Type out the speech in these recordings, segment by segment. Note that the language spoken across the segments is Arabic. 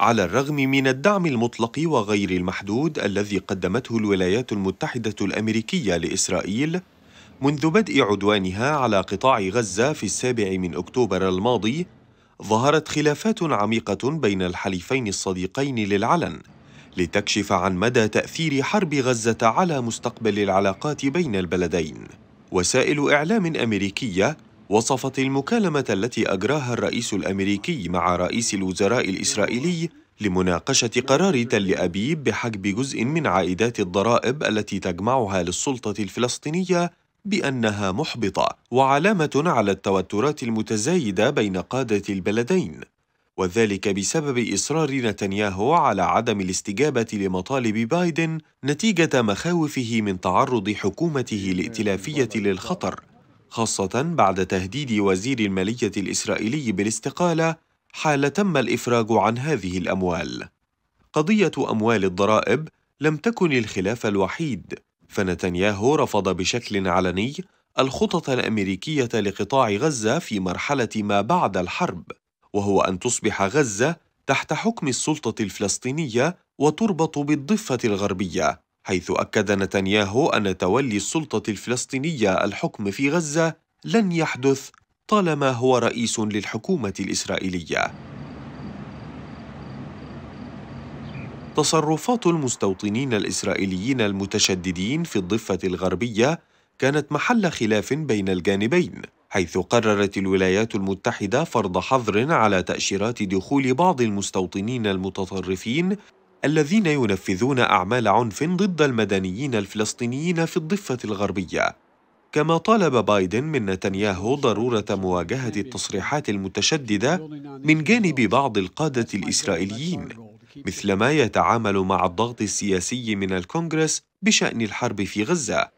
على الرغم من الدعم المطلق وغير المحدود الذي قدمته الولايات المتحدة الأمريكية لإسرائيل منذ بدء عدوانها على قطاع غزة في السابع من أكتوبر الماضي ظهرت خلافات عميقة بين الحليفين الصديقين للعلن لتكشف عن مدى تأثير حرب غزة على مستقبل العلاقات بين البلدين وسائل إعلام أمريكية وصفت المكالمة التي أجراها الرئيس الأمريكي مع رئيس الوزراء الإسرائيلي لمناقشة قرار تل أبيب بحجب جزء من عائدات الضرائب التي تجمعها للسلطة الفلسطينية بأنها محبطة وعلامة على التوترات المتزايدة بين قادة البلدين وذلك بسبب إصرار نتنياهو على عدم الاستجابة لمطالب بايدن نتيجة مخاوفه من تعرض حكومته الائتلافية للخطر خاصة بعد تهديد وزير المالية الإسرائيلي بالاستقالة حال تم الإفراج عن هذه الأموال. قضية أموال الضرائب لم تكن الخلاف الوحيد، فنتنياهو رفض بشكل علني الخطط الأمريكية لقطاع غزة في مرحلة ما بعد الحرب، وهو أن تصبح غزة تحت حكم السلطة الفلسطينية وتربط بالضفة الغربية حيث أكد نتنياهو أن تولي السلطة الفلسطينية الحكم في غزة لن يحدث طالما هو رئيس للحكومة الإسرائيلية. تصرفات المستوطنين الإسرائيليين المتشددين في الضفة الغربية كانت محل خلاف بين الجانبين، حيث قررت الولايات المتحدة فرض حظر على تأشيرات دخول بعض المستوطنين المتطرفين الذين ينفذون أعمال عنف ضد المدنيين الفلسطينيين في الضفة الغربية كما طالب بايدن من نتنياهو ضرورة مواجهة التصريحات المتشددة من جانب بعض القادة الإسرائيليين مثلما يتعامل مع الضغط السياسي من الكونغرس بشأن الحرب في غزة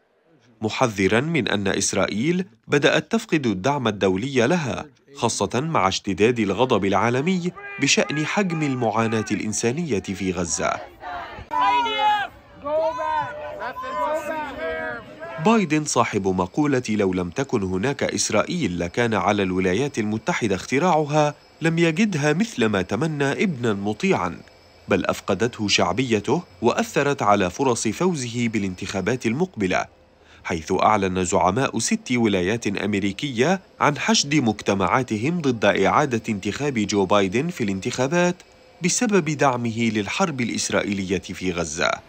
محذرا من ان اسرائيل بدات تفقد الدعم الدولي لها خاصه مع اشتداد الغضب العالمي بشان حجم المعاناه الانسانيه في غزه بايدن صاحب مقوله لو لم تكن هناك اسرائيل لكان على الولايات المتحده اختراعها لم يجدها مثل ما تمنى ابنا مطيعا بل افقدته شعبيته واثرت على فرص فوزه بالانتخابات المقبله حيث أعلن زعماء ست ولايات أمريكية عن حشد مجتمعاتهم ضد إعادة انتخاب جو بايدن في الانتخابات بسبب دعمه للحرب الإسرائيلية في غزة